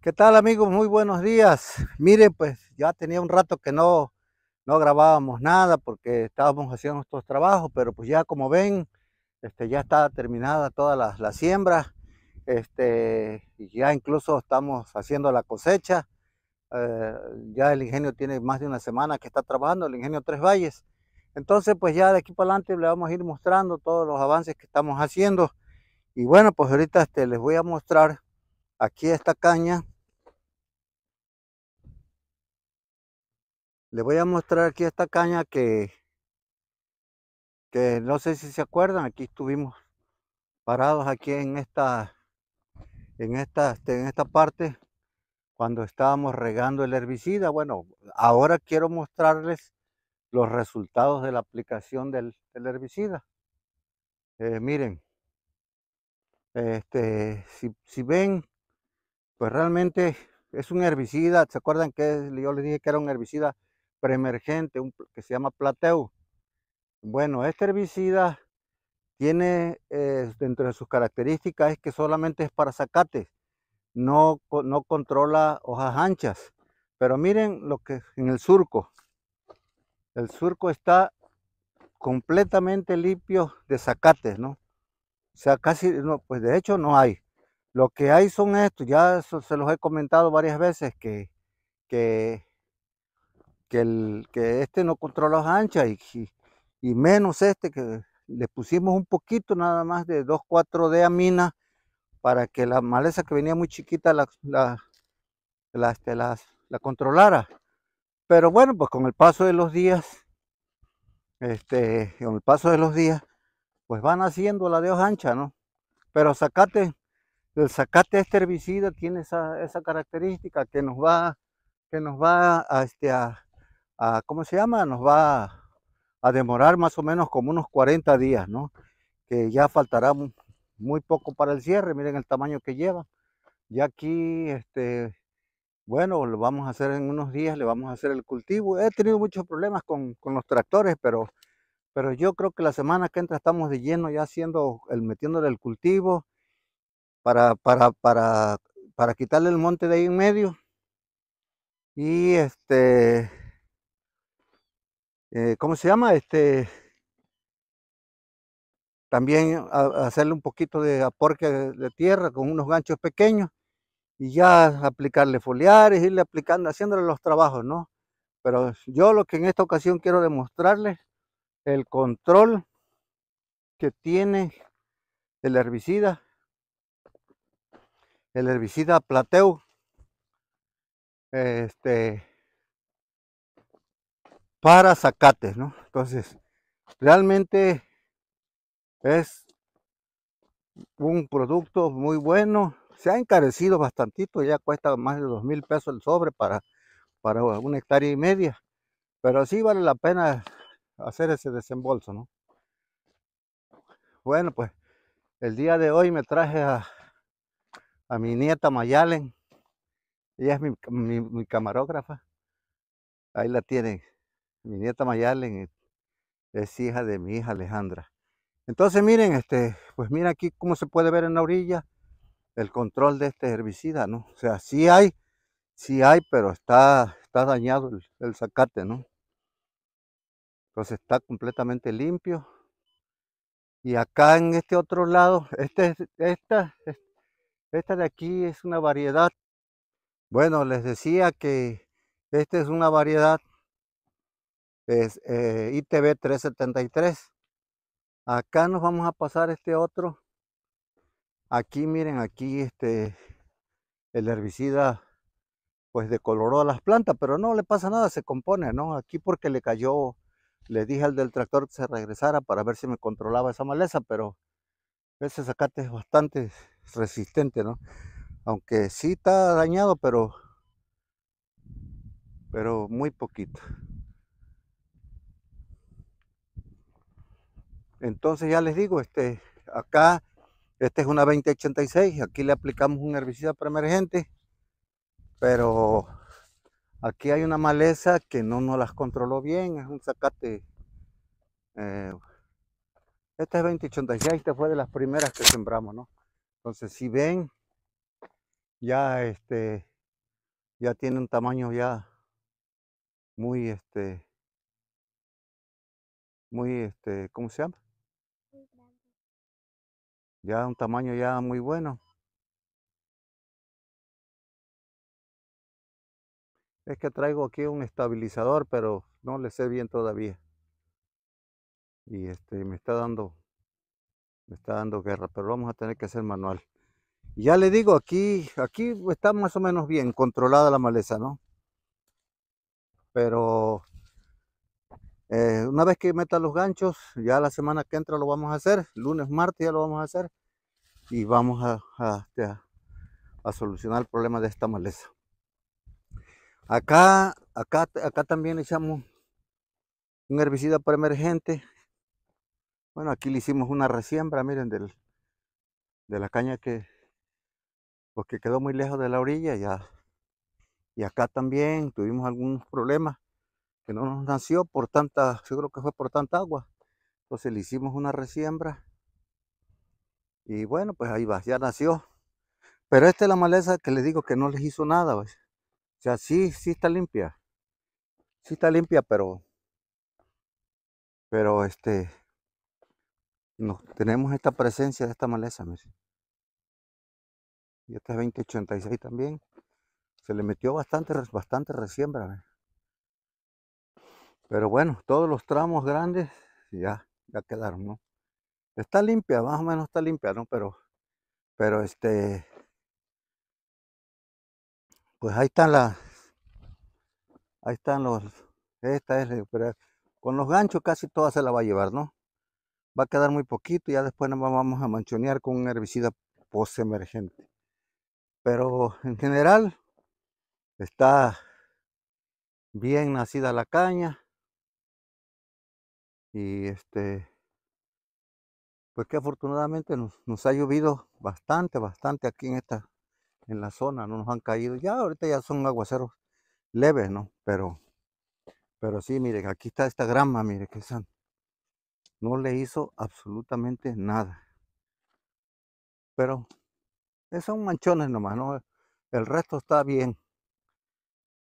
¿Qué tal amigos? Muy buenos días. Miren, pues ya tenía un rato que no, no grabábamos nada porque estábamos haciendo nuestros trabajos, pero pues ya como ven, este, ya está terminada toda la, siembra. Este, ya incluso estamos haciendo la cosecha. Eh, ya el ingenio tiene más de una semana que está trabajando, el ingenio Tres Valles. Entonces, pues ya de aquí para adelante le vamos a ir mostrando todos los avances que estamos haciendo. Y bueno, pues ahorita este, les voy a mostrar aquí esta caña le voy a mostrar aquí esta caña que que no sé si se acuerdan aquí estuvimos parados aquí en esta en esta este, en esta parte cuando estábamos regando el herbicida bueno ahora quiero mostrarles los resultados de la aplicación del, herbicida eh, miren este si, si ven pues realmente es un herbicida, ¿se acuerdan que yo les dije que era un herbicida preemergente, un, que se llama Plateu? Bueno, este herbicida tiene eh, dentro de sus características es que solamente es para zacates, no, no controla hojas anchas. Pero miren lo que en el surco, el surco está completamente limpio de zacates, ¿no? O sea, casi, pues de hecho no hay. Lo que hay son estos, ya se los he comentado varias veces que, que, que, este no controla las anchas y, y, menos este que le pusimos un poquito nada más de 4 de amina para que la maleza que venía muy chiquita la, este, la, controlara. Pero bueno, pues con el paso de los días, este, con el paso de los días, pues van haciendo la de hoja ancha, ¿no? Pero sacate el zacate este herbicida tiene esa, característica que nos va, que nos va este, a, ¿cómo se llama? Nos va a, demorar más o menos como unos 40 días, ¿no? Que ya faltará muy, poco para el cierre, miren el tamaño que lleva. Y aquí, este, bueno, lo vamos a hacer en unos días, le vamos a hacer el cultivo. He tenido muchos problemas con, los tractores, pero, pero yo creo que la semana que entra estamos de lleno ya haciendo, el, metiéndole el cultivo para, para, para, quitarle el monte de ahí en medio. Y este, eh, ¿cómo se llama? Este, también hacerle un poquito de aporte de tierra con unos ganchos pequeños y ya aplicarle foliares, irle aplicando, haciéndole los trabajos, ¿no? Pero yo lo que en esta ocasión quiero demostrarles el control que tiene el herbicida el herbicida plateo Este para zacates, ¿no? Entonces, realmente es un producto muy bueno. Se ha encarecido bastantito, ya cuesta más de dos mil pesos el sobre para, para una hectárea y media. Pero sí vale la pena hacer ese desembolso, ¿no? Bueno, pues el día de hoy me traje a, a mi nieta Mayalen. Ella es mi, camarógrafa. Ahí la tienen. Mi nieta Mayalen eh, es hija de mi hija Alejandra. Entonces miren, este, pues miren aquí cómo se puede ver en la orilla el control de este herbicida, ¿no? O sea, sí hay, sí hay, pero está, está dañado el, zacate, ¿no? Entonces está completamente limpio. Y acá en este otro lado, este, esta, esta esta de aquí es una variedad. Bueno, les decía que esta es una variedad es, eh, ITB 373. Acá nos vamos a pasar este otro. Aquí miren, aquí este el herbicida pues decoloró a las plantas, pero no le pasa nada, se compone, ¿no? Aquí porque le cayó, le dije al del tractor que se regresara para ver si me controlaba esa maleza, pero ese sacate es bastante resistente, ¿no? Aunque sí está dañado, pero, pero muy poquito. Entonces ya les digo, este, acá, este es una 2086, aquí le aplicamos un herbicida preemergente, pero aquí hay una maleza que no nos las controló bien, es un zacate. Eh, esta es 2086, esta fue de las primeras que sembramos, ¿no? Entonces, si ven, ya este, ya tiene un tamaño ya muy este, muy este, ¿cómo se llama? Ya un tamaño ya muy bueno. Es que traigo aquí un estabilizador, pero no le sé bien todavía. Y este me está dando me está dando guerra, pero vamos a tener que hacer manual. Ya le digo, aquí, aquí está más o menos bien controlada la maleza, ¿no? Pero eh, una vez que meta los ganchos, ya la semana que entra lo vamos a hacer, lunes, martes ya lo vamos a hacer y vamos a, este, solucionar el problema de esta maleza. Acá, acá, acá también echamos un herbicida para emergente, bueno, aquí le hicimos una resiembra, miren, del, de la caña que, porque pues, quedó muy lejos de la orilla ya. Y acá también tuvimos algunos problemas que no nos nació por tanta, yo creo que fue por tanta agua. Entonces le hicimos una resiembra. Y bueno, pues ahí va, ya nació. Pero esta es la maleza que les digo que no les hizo nada. Pues. O sea, sí, sí está limpia. Sí está limpia, pero... Pero este tenemos esta presencia de esta maleza, Y esta es 2086 también. Se le metió bastante, bastante resiembra, Pero bueno, todos los tramos grandes ya, ya quedaron, ¿no? Está limpia, más o menos está limpia, ¿no? Pero, pero este, pues ahí están las, ahí están los, esta es, pero con los ganchos casi toda se la va a llevar, ¿no? va a quedar muy poquito, ya después nos vamos a manchonear con un herbicida post emergente. Pero en general está bien nacida la caña y este pues que afortunadamente nos, ha llovido bastante, bastante aquí en esta en la zona, no nos han caído. Ya ahorita ya son aguaceros leves, ¿no? Pero pero sí, miren, aquí está esta grama, miren que santo no le hizo absolutamente nada. Pero eh, son manchones nomás, ¿no? El resto está bien.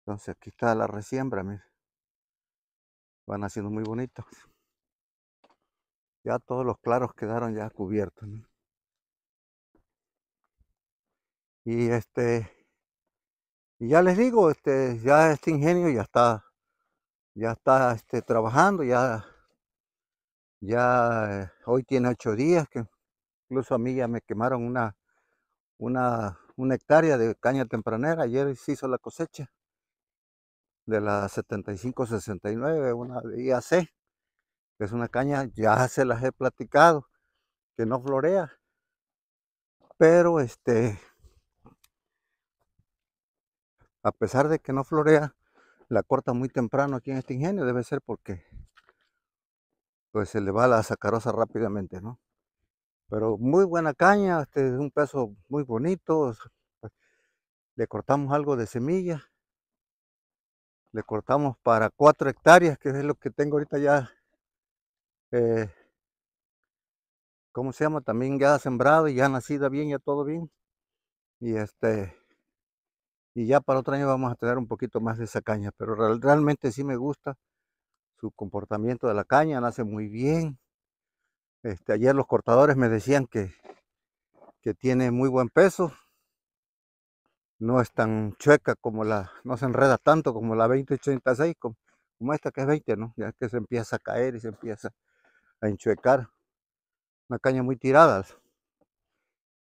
Entonces aquí está la resiembra, miren. Van haciendo muy bonitos. Ya todos los claros quedaron ya cubiertos. Y este, y ya les digo, este, ya este ingenio ya está, ya está este, trabajando, ya ya eh, hoy tiene ocho días que incluso a mí ya me quemaron una, una, hectárea de caña tempranera. Ayer se hizo la cosecha de la 7569, una de IAC, que es una caña, ya se las he platicado, que no florea. Pero este, a pesar de que no florea, la corta muy temprano aquí en este ingenio, debe ser porque pues se le va la sacarosa rápidamente, ¿no? Pero muy buena caña, este es un peso muy bonito. Pues, le cortamos algo de semilla. Le cortamos para cuatro hectáreas, que es lo que tengo ahorita ya. Eh, ¿Cómo se llama? También ya sembrado y ya nacida bien, ya todo bien. Y este y ya para otro año vamos a tener un poquito más de esa caña, pero realmente sí me gusta su comportamiento de la caña, nace muy bien. Este, ayer los cortadores me decían que, que tiene muy buen peso. No es tan chueca como la, no se enreda tanto como la 2086, como, como esta que es 20, ¿no? Ya que se empieza a caer y se empieza a enchuecar. Una caña muy tirada,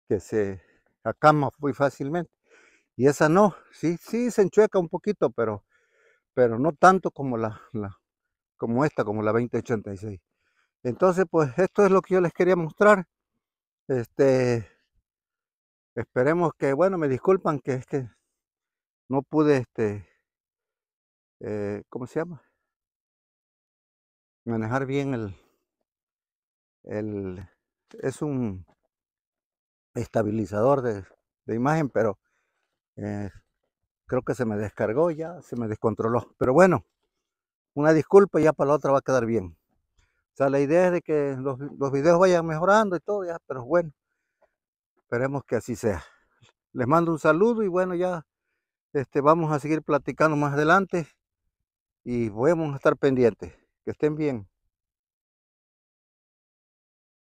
que se acama muy fácilmente. Y esa no, sí, sí se enchueca un poquito, pero, pero no tanto como la, la, como esta, como la 2086. Entonces, pues esto es lo que yo les quería mostrar. Este, esperemos que, bueno, me disculpan que es que no pude, este, eh, ¿cómo se llama? Manejar bien el, el, es un estabilizador de, imagen, pero eh, creo que se me descargó ya, se me descontroló. Pero bueno, una disculpa y ya para la otra va a quedar bien. O sea, la idea es de que los, videos vayan mejorando y todo, pero bueno, esperemos que así sea. Les mando un saludo y bueno, ya este, vamos a seguir platicando más adelante y podemos a estar pendientes. Que estén bien.